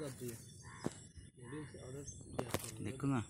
जाती है देखो ना